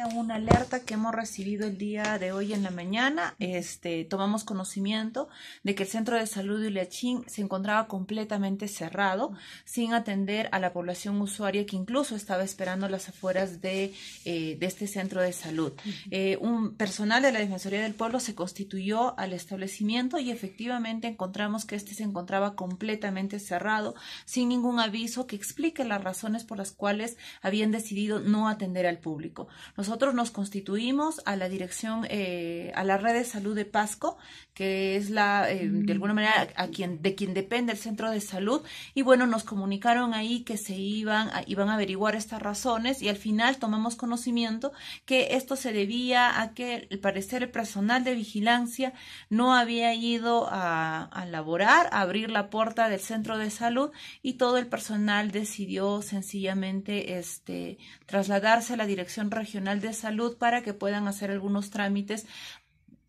a una alerta que hemos recibido el día de hoy en la mañana. Este, tomamos conocimiento de que el centro de salud de Uliachín se encontraba completamente cerrado, sin atender a la población usuaria que incluso estaba esperando las afueras eh, de, este centro de salud. Eh, un personal de la Defensoría del Pueblo se constituyó al establecimiento y efectivamente encontramos que este se encontraba completamente cerrado, sin ningún aviso que explique las razones por las cuales habían decidido no atender al público. Nosotros nos constituimos a la dirección, eh, a la red de salud de Pasco, que es la, eh, de mm. alguna manera, a quien, de quien depende el centro de salud. Y bueno, nos comunicaron ahí que se iban a, iban a averiguar estas razones y al final tomamos conocimiento que esto se debía a que, al parecer, el personal de vigilancia no había ido a, a laborar, a abrir la puerta del centro de salud y todo el personal decidió sencillamente este, trasladarse a la dirección regional de Salud para que puedan hacer algunos trámites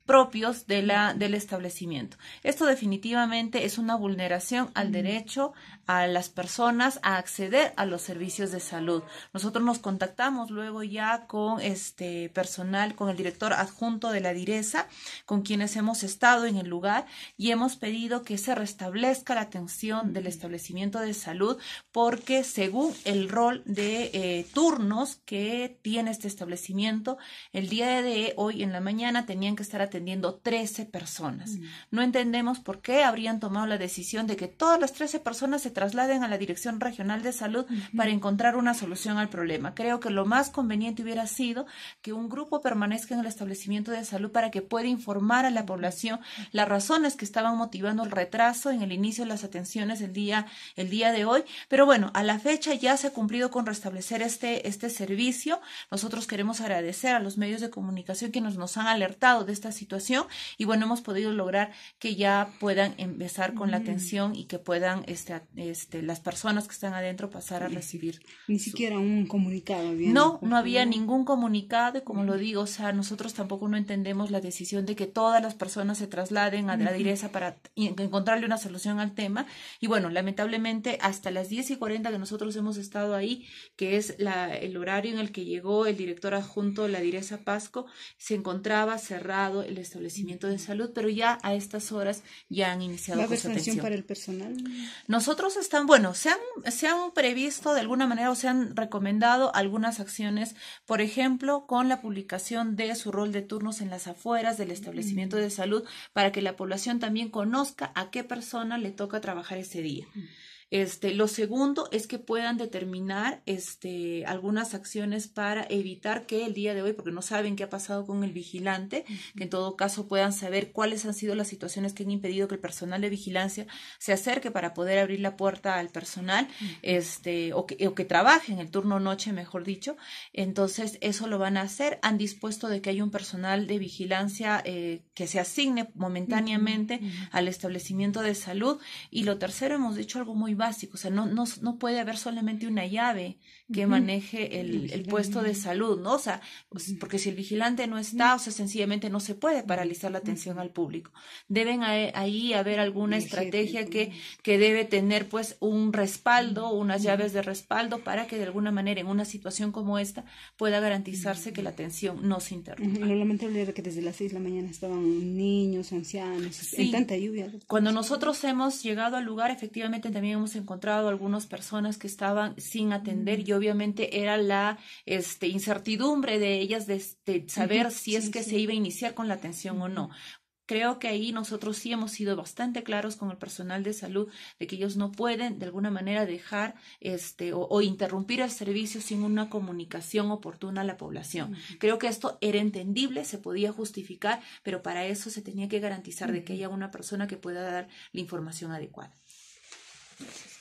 propios de la, del establecimiento. Esto definitivamente es una vulneración al derecho a las personas a acceder a los servicios de salud. Nosotros nos contactamos luego ya con este personal, con el director adjunto de la DIRESA, con quienes hemos estado en el lugar y hemos pedido que se restablezca la atención del establecimiento de salud porque según el rol de eh, turnos que tiene este establecimiento, el día de hoy en la mañana tenían que estar atendiendo 13 personas. Mm. No entendemos por qué habrían tomado la decisión de que todas las 13 personas se trasladen a la Dirección Regional de Salud para encontrar una solución al problema. Creo que lo más conveniente hubiera sido que un grupo permanezca en el establecimiento de salud para que pueda informar a la población las razones que estaban motivando el retraso en el inicio de las atenciones el día, el día de hoy. Pero bueno, a la fecha ya se ha cumplido con restablecer este, este servicio. Nosotros queremos agradecer a los medios de comunicación que nos, nos han alertado de esta situación situación y bueno, hemos podido lograr que ya puedan empezar con la mm. atención y que puedan este, este, las personas que están adentro pasar a recibir. Ni siquiera un comunicado. no, no había ningún comunicado y como lo mm. digo, o sea, nosotros tampoco no entendemos la decisión de que todas las personas se trasladen a la direza para encontrarle una solución al tema y bueno, lamentablemente hasta las 10 y 40 que nosotros hemos estado ahí, que es la, el horario en el que llegó el director adjunto de la direza Pasco, se encontraba cerrado el establecimiento de salud, pero ya a estas horas ya han iniciado la para el personal? Nosotros están, bueno, se han, se han previsto de alguna manera o se han recomendado algunas acciones, por ejemplo, con la publicación de su rol de turnos en las afueras del establecimiento mm. de salud para que la población también conozca a qué persona le toca trabajar ese día. Mm. Este, lo segundo es que puedan determinar este, algunas acciones para evitar que el día de hoy, porque no saben qué ha pasado con el vigilante, que en todo caso puedan saber cuáles han sido las situaciones que han impedido que el personal de vigilancia se acerque para poder abrir la puerta al personal este, o, que, trabaje en el turno noche, mejor dicho. Entonces, eso lo van a hacer. Han dispuesto de que haya un personal de vigilancia eh, que se asigne momentáneamente al establecimiento de salud. Y lo tercero, hemos dicho algo muy o sea, no, no, no puede haber solamente una llave que maneje el, el, puesto de salud, ¿no? O sea, pues, porque si el vigilante no está, o sea, sencillamente no se puede paralizar la atención al público. Deben ahí haber alguna estrategia que, que debe tener pues un respaldo, unas llaves de respaldo para que de alguna manera en una situación como esta pueda garantizarse que la atención no se interrumpa. Lo lamentable que desde las 6 de la mañana estaban niños, ancianos, sí. en tanta lluvia. Cuando nosotros hemos llegado al lugar, efectivamente también hemos encontrado algunas personas que estaban sin atender mm. y obviamente era la este, incertidumbre de ellas de, saber si es que se iba a iniciar con la atención o no. Creo que ahí nosotros sí hemos sido bastante claros con el personal de salud de que ellos no pueden de alguna manera dejar este o, interrumpir el servicio sin una comunicación oportuna a la población. Creo que esto era entendible, se podía justificar, pero para eso se tenía que garantizar de que haya una persona que pueda dar la información adecuada. Thank you.